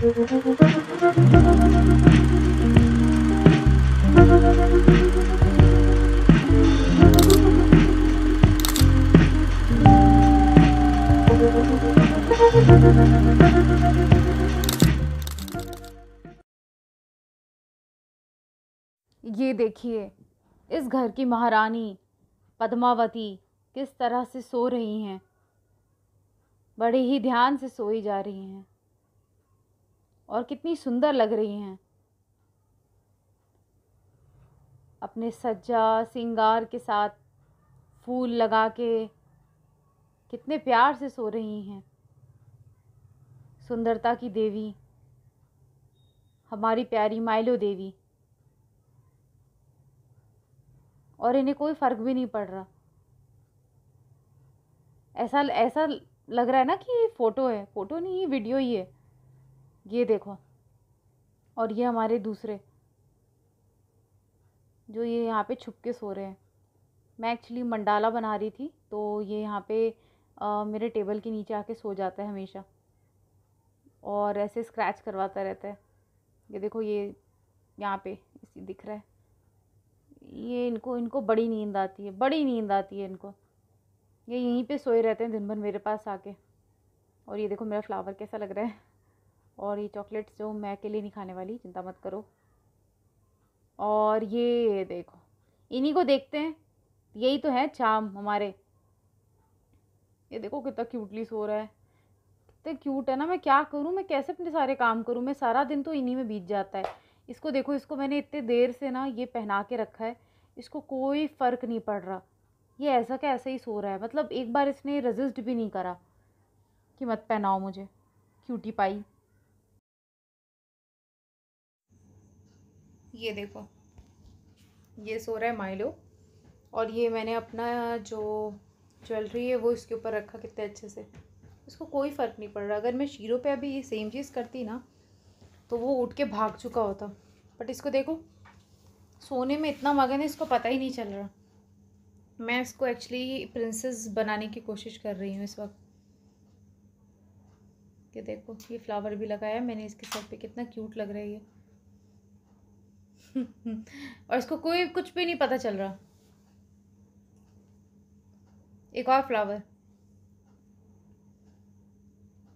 ये देखिए इस घर की महारानी पद्मावती किस तरह से सो रही हैं बड़े ही ध्यान से सोई जा रही हैं और कितनी सुंदर लग रही हैं अपने सज्जा सिंगार के साथ फूल लगा के कितने प्यार से सो रही हैं सुंदरता की देवी हमारी प्यारी माइलो देवी और इन्हें कोई फ़र्क भी नहीं पड़ रहा ऐसा ऐसा लग रहा है ना कि ये फ़ोटो है फ़ोटो नहीं ये वीडियो ही है ये देखो और ये हमारे दूसरे जो ये यहाँ पे छुप के सो रहे हैं मैं एक्चुअली मंडाला बना रही थी तो ये यहाँ पे आ, मेरे टेबल के नीचे आके सो जाता है हमेशा और ऐसे स्क्रैच करवाता रहता है ये देखो ये यहाँ पे इसी दिख रहा है ये इनको इनको बड़ी नींद आती है बड़ी नींद आती है इनको ये यहीं पे सोए रहते हैं दिन भर मेरे पास आके और ये देखो मेरा फ्लावर कैसा लग रहा है और ये चॉकलेट्स जो मैं अकेले नहीं खाने वाली चिंता मत करो और ये देखो इन्हीं को देखते हैं यही तो है चाम हमारे ये देखो कितना क्यूटली सो रहा है कितना क्यूट है ना मैं क्या करूँ मैं कैसे अपने सारे काम करूँ मैं सारा दिन तो इन्हीं में बीत जाता है इसको देखो इसको मैंने इतने देर से ना ये पहना के रखा है इसको कोई फ़र्क नहीं पड़ रहा ये ऐसा क्या ऐसा ही सो रहा है मतलब एक बार इसने रजिस्ट भी नहीं करा कि मत पहनाओ मुझे क्यूटी पाई ये देखो ये सो रहा है माइलो और ये मैंने अपना जो ज्वेलरी है वो इसके ऊपर रखा कितने अच्छे से इसको कोई फ़र्क नहीं पड़ रहा अगर मैं शीरो पे अभी ये सेम चीज़ करती ना तो वो उठ के भाग चुका होता बट इसको देखो सोने में इतना मगन है इसको पता ही नहीं चल रहा मैं इसको एक्चुअली प्रिंसेस बनाने की कोशिश कर रही हूँ इस वक्त ये देखो ये फ्लावर भी लगाया मैंने इसके सर पे कितना क्यूट लग रही है और इसको कोई कुछ भी नहीं पता चल रहा एक और फ्लावर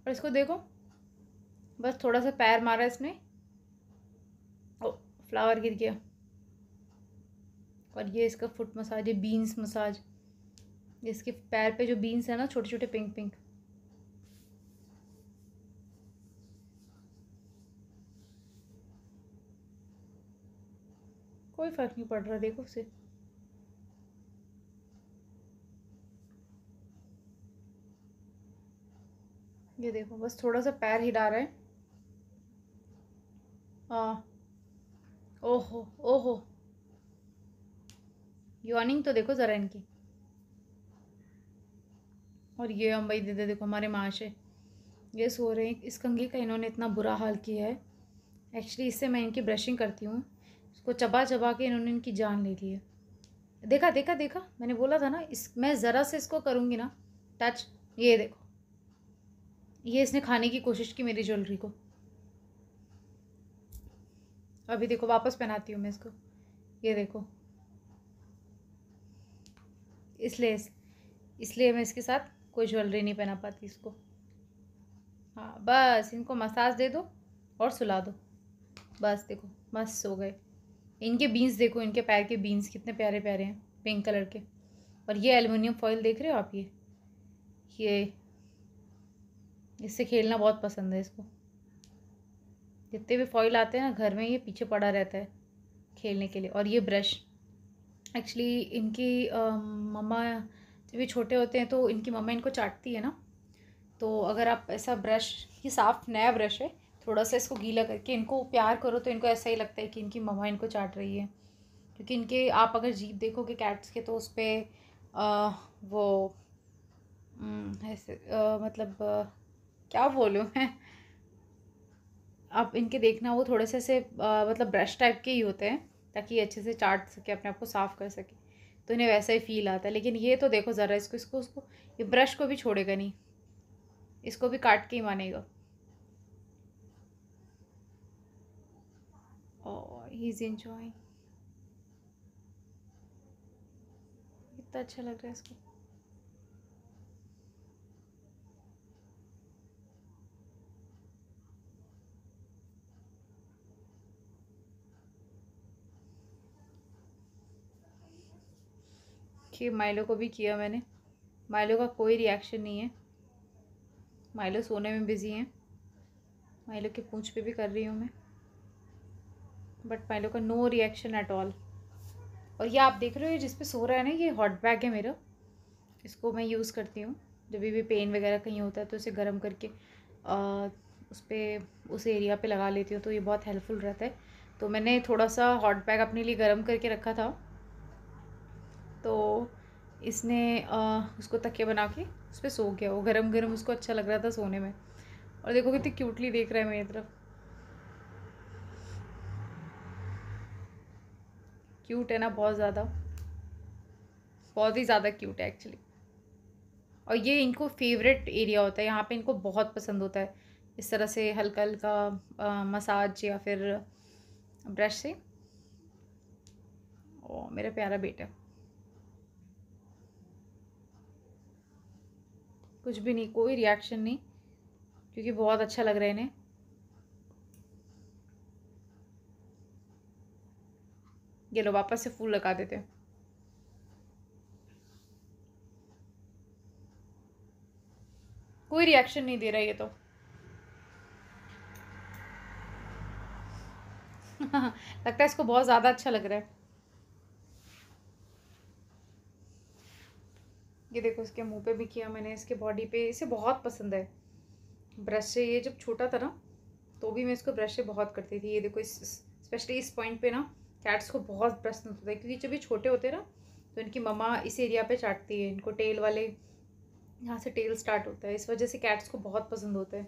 और इसको देखो बस थोड़ा सा पैर मारा इसने ओ फ्लावर गिर गया और ये इसका फुट मसाज ये बीन्स मसाज इसके पैर पे जो बीन्स है ना छोटे छोटे पिंक पिंक फ़र्क नहीं पड़ रहा देखो उसे ये देखो बस थोड़ा सा पैर हिला रहा है हाँ। ओहो ओहो यॉर्निंग तो देखो ज़रा इनकी और ये हम भाई दीदी देखो हमारे माशे ये सो रहे हैं इस कंघी का इन्होंने इतना बुरा हाल किया है एक्चुअली इससे मैं इनकी ब्रशिंग करती हूँ उसको चबा चबा के इन्होंने इनकी जान ले ली है देखा देखा देखा मैंने बोला था ना इस मैं ज़रा से इसको करूँगी ना टच ये देखो ये इसने खाने की कोशिश की मेरी ज्वेलरी को अभी देखो वापस पहनाती हूँ मैं इसको ये देखो इसलिए इसलिए मैं इसके साथ कोई ज्वेलरी नहीं पहना पाती इसको हाँ बस इनको मसाज दे दो और सुला दो बस देखो मस्त सो गए इनके बीन्स देखो इनके पैर के बीन्स कितने प्यारे प्यारे हैं पिंक कलर के और ये एलुमिनियम फॉइल देख रहे हो आप ये ये इससे खेलना बहुत पसंद है इसको जितने भी फॉइल आते हैं ना घर में ये पीछे पड़ा रहता है खेलने के लिए और ये ब्रश एक्चुअली इनकी मम्मा जब ये छोटे होते हैं तो इनकी मम्मा इनको चाटती है ना तो अगर आप ऐसा ब्रश ये साफ़ नया ब्रश है थोड़ा सा इसको गीला करके इनको प्यार करो तो इनको ऐसा ही लगता है कि इनकी मम्मा इनको चाट रही है क्योंकि इनके आप अगर जीप देखोगे कैट्स के तो उस पर वो हम्म, ऐसे आ, मतलब आ, क्या बोलूँ मैं आप इनके देखना वो थोड़े से ऐसे मतलब ब्रश टाइप के ही होते हैं ताकि अच्छे से चाट सके अपने आप को साफ़ कर सके तो इन्हें वैसा ही फील आता है लेकिन ये तो देखो ज़रा इसको इसको उसको ये ब्रश को भी छोड़ेगा नहीं इसको भी काट के ही मानेगा इज़ इन्जॉइंग इतना अच्छा लग रहा है इसको कि माइलो को भी किया मैंने माइलो का कोई रिएक्शन नहीं है माइलो सोने में बिज़ी हैं माइलो की पूंछ पे भी कर रही हूँ मैं बट पहले का नो रिएक्शन एट ऑल और ये आप देख रहे हो ये जिसपे सो रहा है ना ये हॉट बैग है मेरा इसको मैं यूज़ करती हूँ जब भी पेन वगैरह कहीं होता है तो इसे गर्म करके आ, उस पर उस एरिया पे लगा लेती हूँ तो ये बहुत हेल्पफुल रहता है तो मैंने थोड़ा सा हॉट बैग अपने लिए गर्म करके रखा था तो इसने आ, उसको तकिया बना के उस पर सो गया वो गर्म गर्म उसको अच्छा लग रहा था सोने में और देखो कितनी क्यूटली देख रहा है मेरी तरफ क्यूट है ना बहुत ज़्यादा बहुत ही ज़्यादा क्यूट है एक्चुअली और ये इनको फेवरेट एरिया होता है यहाँ पे इनको बहुत पसंद होता है इस तरह से हल्का हल्का मसाज या फिर ब्रश से ओ मेरा प्यारा बेटा कुछ भी नहीं कोई रिएक्शन नहीं क्योंकि बहुत अच्छा लग रहा है इन्हें ये लो वापस से फूल लगा देते हैं कोई रिएक्शन नहीं दे रहा ये तो लगता है इसको बहुत ज़्यादा अच्छा लग रहा है ये देखो इसके मुंह पे भी किया मैंने इसके बॉडी पे इसे बहुत पसंद है ब्रश से ये जब छोटा था ना तो भी मैं इसको ब्रश से बहुत करती थी ये देखो इस स्पेशली इस पॉइंट पे ना कैट्स को बहुत पसंद होता है क्योंकि जब ये छोटे होते हैं ना तो इनकी मम्मा इस एरिया पे चाटती है इनको टेल वाले यहाँ से टेल स्टार्ट होता है इस वजह से कैट्स को बहुत पसंद होता है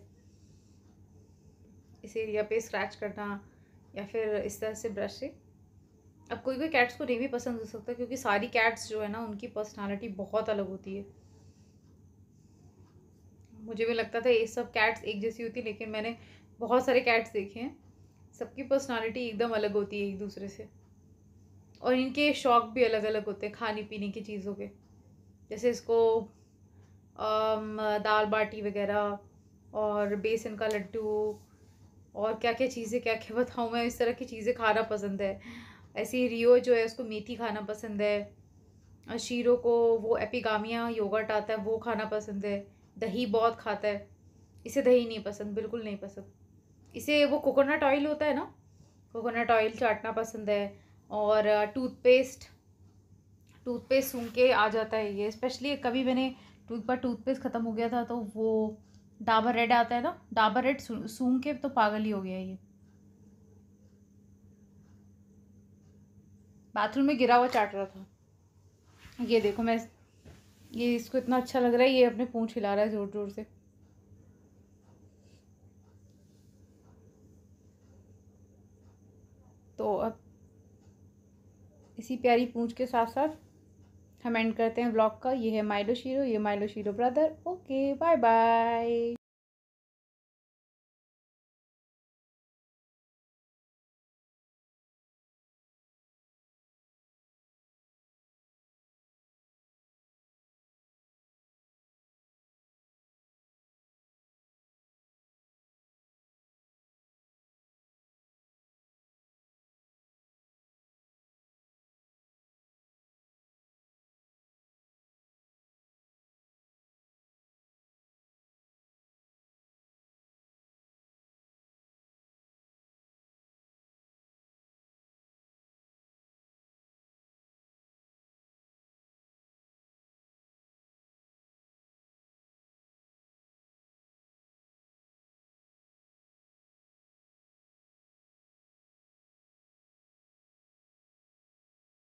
इस एरिया पे स्क्रैच करना या फिर इस तरह से ब्रश से अब कोई कोई कैट्स को नहीं भी पसंद हो सकता क्योंकि सारी कैट्स जो है ना उनकी पर्सनैलिटी बहुत अलग होती है मुझे भी लगता था ये सब कैट्स एक जैसी होती लेकिन मैंने बहुत सारे कैट्स देखे हैं सबकी पर्सनालिटी एकदम अलग होती है एक दूसरे से और इनके शौक़ भी अलग अलग होते हैं खाने पीने की चीज़ों के जैसे इसको दाल बाटी वगैरह और बेसन का लड्डू और क्या क्या चीज़ें क्या क्या बताऊँ मैं इस तरह की चीज़ें खाना पसंद है ऐसे ही रियो जो है उसको मेथी खाना पसंद है शीरो को वो एपिगामिया योगर्ट आता है वो खाना पसंद है दही बहुत खाता है इसे दही नहीं पसंद बिल्कुल नहीं पसंद इसे वो कोकोनट ऑयल होता है ना कोकोनट ऑयल चाटना पसंद है और टूथपेस्ट टूथपेस्ट सूंघ के आ जाता है ये स्पेशली कभी मैंने एक बार टूथपेस्ट ख़त्म हो गया था तो वो डाबर रेड आता है ना डाबर रेड सूंघ के तो पागल ही हो गया ये बाथरूम में गिरा हुआ चाट रहा था ये देखो मैं ये इसको इतना अच्छा लग रहा है ये अपने पूँछ हिला रहा है ज़ोर ज़ोर से इसी प्यारी पूंछ के साथ साथ हम एंड करते हैं ब्लॉग का ये है माइलो शीरो ये माइलो शीरो ब्रदर ओके बाय बाय